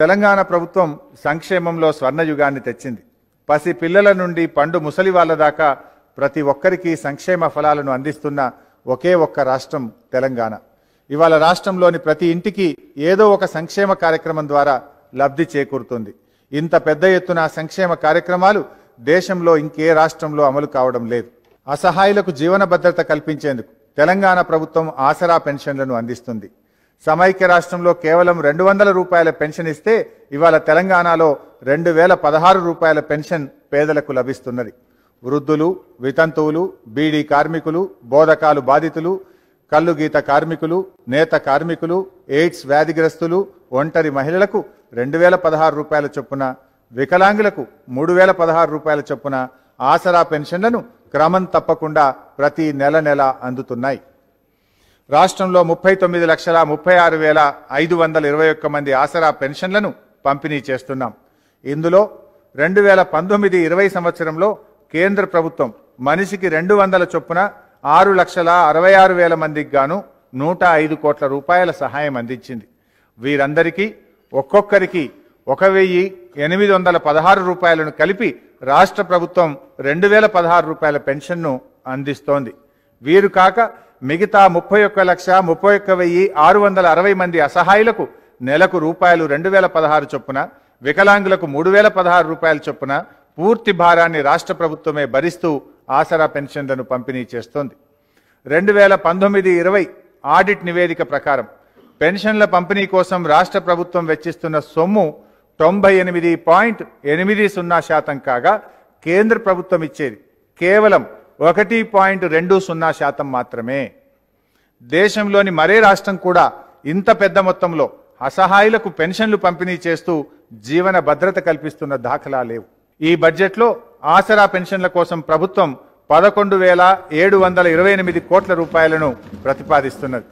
తెలంగాణ ప్రభుత్వం సంక్షేమంలో స్వర్ణయుగాన్ని తెచ్చింది పసి పిల్లల నుండి పండు ముసలి వాళ్ళ దాకా ప్రతి ఒక్కరికి సంక్షేమ ఫలాలను అందిస్తున్న ఒకే ఒక్క రాష్ట్రం తెలంగాణ ఇవాళ రాష్ట్రంలోని ప్రతి ఇంటికి ఏదో ఒక సంక్షేమ కార్యక్రమం ద్వారా లబ్ధి చేకూరుతుంది ఇంత పెద్ద ఎత్తున సంక్షేమ కార్యక్రమాలు దేశంలో ఇంకే రాష్ట్రంలో అమలు కావడం లేదు అసహాయులకు జీవన భద్రత కల్పించేందుకు తెలంగాణ ప్రభుత్వం ఆసరా పెన్షన్లను అందిస్తుంది సమైక్య రాష్ట్రంలో కేవలం రెండు వందల రూపాయల పెన్షన్ ఇస్తే ఇవాళ తెలంగాణలో రెండు వేల పదహారు రూపాయల పెన్షన్ పేదలకు లభిస్తున్నది వృద్ధులు వితంతువులు బీడీ కార్మికులు బోధకాలు బాధితులు కళ్ళు కార్మికులు నేత కార్మికులు ఎయిడ్స్ వ్యాధిగ్రస్తులు ఒంటరి మహిళలకు రెండు వేల పదహారు రూపాయల చొప్పున వికలాంగులకు మూడు వేల పదహారు రూపాయల చొప్పున ఆసరా పెన్షన్లను క్రమం తప్పకుండా ప్రతి నెల నెల అందుతున్నాయి రాష్ట్రంలో ముప్పై తొమ్మిది లక్షల ముప్పై ఆరు వేల ఐదు వందల ఇరవై ఒక్క మంది ఆసరా పెన్షన్లను పంపిణీ చేస్తున్నాం ఇందులో రెండు వేల పంతొమ్మిది ఇరవై సంవత్సరంలో కేంద్ర ప్రభుత్వం మనిషికి రెండు వందల చొప్పున ఆరు లక్షల అరవై ఆరు వేల మందికి గాను నూట ఐదు కోట్ల రూపాయల సహాయం అందించింది వీరందరికీ ఒక్కొక్కరికి ఒక వెయ్యి ఎనిమిది వందల పదహారు రూపాయలను కలిపి రాష్ట్ర ప్రభుత్వం రెండు వేల పదహారు రూపాయల పెన్షన్ను అందిస్తోంది వీరు కాక మిగతా ముప్పై ఒక్క లక్ష ముప్పై ఒక్క వెయ్యి ఆరు వందల అరవై మంది అసహాయులకు నెలకు రూపాయలు రెండు వేల పదహారు చొప్పున వికలాంగులకు మూడు వేల పదహారు రూపాయల చొప్పున పూర్తి భారాన్ని రాష్ట్ర ప్రభుత్వమే భరిస్తూ ఆసరా పెన్షన్లను పంపిణీ చేస్తోంది రెండు వేల పంతొమ్మిది ఇరవై ఆడిట్ నివేదిక ప్రకారం పెన్షన్ల పంపిణీ కోసం రాష్ట్ర ప్రభుత్వం వెచ్చిస్తున్న సొమ్ము తొంభై ఎనిమిది పాయింట్ ఎనిమిది సున్నా శాతం కాగా కేంద్ర ప్రభుత్వం ఇచ్చేది కేవలం ఒకటి పాయింట్ రెండు సున్నా శాతం మాత్రమే దేశంలోని మరే రాష్ట్రం కూడా ఇంత పెద్ద మొత్తంలో అసహాయులకు పెన్షన్లు పంపిణీ చేస్తూ జీవన భద్రత కల్పిస్తున్న దాఖలా లేవు ఈ బడ్జెట్లో ఆసరా పెన్షన్ల కోసం ప్రభుత్వం పదకొండు వేల ఏడు వందల ఇరవై ఎనిమిది కోట్ల రూపాయలను ప్రతిపాదిస్తున్నది